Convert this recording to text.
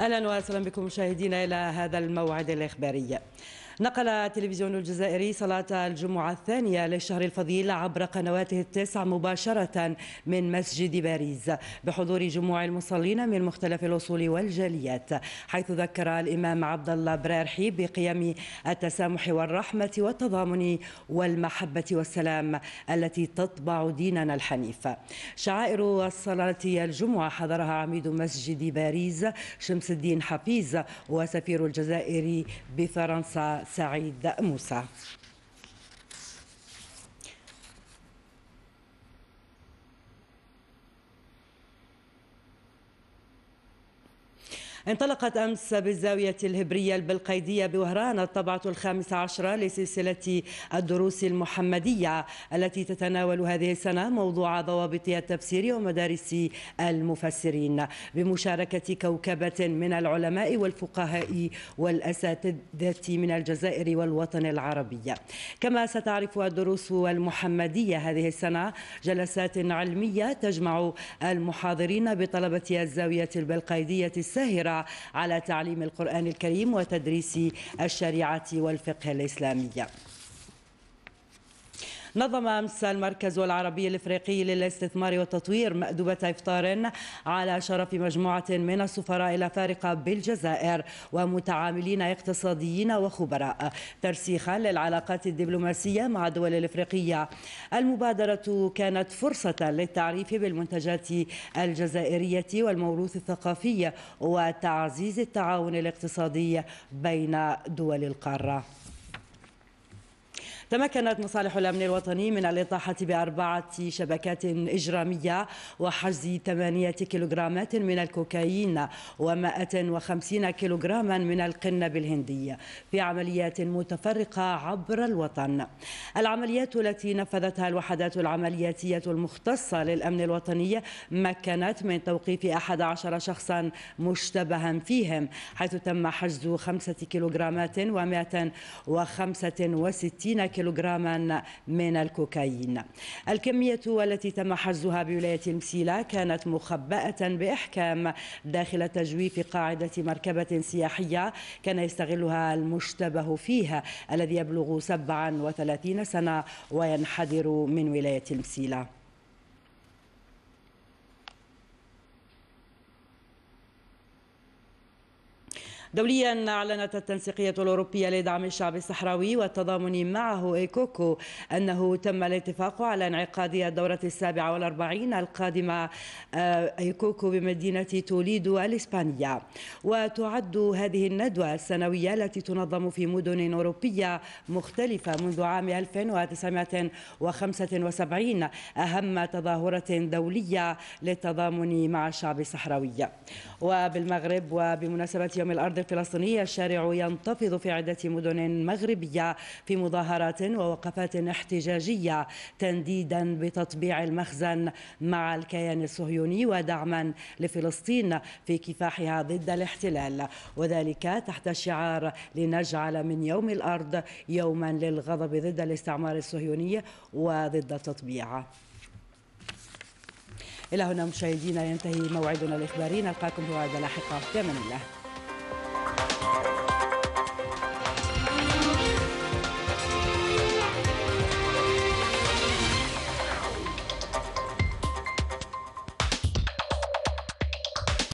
اهلا وسهلا بكم مشاهدينا الى هذا الموعد الاخباري نقل التلفزيون الجزائري صلاة الجمعة الثانية للشهر الفضيل عبر قنواته التسع مباشرة من مسجد باريس بحضور جموع المصلين من مختلف الأصول والجاليات حيث ذكر الإمام عبد الله برارحي بقيم التسامح والرحمة والتضامن والمحبة والسلام التي تطبع ديننا الحنيف شعائر الصلاة الجمعة حضرها عميد مسجد باريس شمس الدين حفيظ وسفير الجزائر بفرنسا سعيد موسى انطلقت أمس بالزاوية الهبرية البلقيدية بوهران الطبعة الخامسة عشرة لسلسلة الدروس المحمدية التي تتناول هذه السنة موضوع ضوابط التفسير ومدارس المفسرين بمشاركة كوكبة من العلماء والفقهاء والأساتذة من الجزائر والوطن العربي كما ستعرف الدروس المحمدية هذه السنة جلسات علمية تجمع المحاضرين بطلبة الزاوية البلقيدية الساهرة على تعليم القرآن الكريم وتدريس الشريعة والفقه الإسلامية نظم أمس المركز العربي الإفريقي للاستثمار والتطوير مأدبة إفطار على شرف مجموعة من السفراء الأفارقة بالجزائر ومتعاملين اقتصاديين وخبراء ترسيخا للعلاقات الدبلوماسية مع الدول الإفريقية المبادرة كانت فرصة للتعريف بالمنتجات الجزائرية والموروث الثقافي وتعزيز التعاون الاقتصادي بين دول القارة تمكنت مصالح الأمن الوطني من الإطاحة بأربعة شبكات إجرامية وحجز ثمانية كيلوغرامات من الكوكايين و150 كيلوغراما من القنب الهندي في عمليات متفرقة عبر الوطن العمليات التي نفذتها الوحدات العملياتية المختصة للأمن الوطني مكنت من توقيف 11 شخصا مشتبها فيهم حيث تم حجز خمسة كيلوغرامات و165 كيلوغراما من الكوكايين الكمية التي تم حجزها بولاية المسيلة كانت مخبأة بإحكام داخل تجويف قاعدة مركبة سياحية كان يستغلها المشتبه فيها الذي يبلغ 37 سنة وينحدر من ولاية المسيلة دوليا أعلنت التنسيقية الأوروبية لدعم الشعب الصحراوي والتضامن معه إيكوكو أنه تم الاتفاق على انعقاد الدورة السابعة والأربعين القادمة آه، إيكوكو بمدينة توليدو الإسبانية وتعد هذه الندوة السنوية التي تنظم في مدن أوروبية مختلفة منذ عام 1975 أهم تظاهرة دولية للتضامن مع الشعب الصحراوي وبالمغرب وبمناسبة يوم الأرض الفلسطينية الشارع ينتفض في عدة مدن مغربية في مظاهرات ووقفات احتجاجية تنديدا بتطبيع المخزن مع الكيان الصهيوني ودعما لفلسطين في كفاحها ضد الاحتلال وذلك تحت شعار لنجعل من يوم الأرض يوما للغضب ضد الاستعمار الصهيوني وضد التطبيع إلى هنا مشاهدينا ينتهي موعدنا الإخباري نلقاكم في موعد لاحقة في الله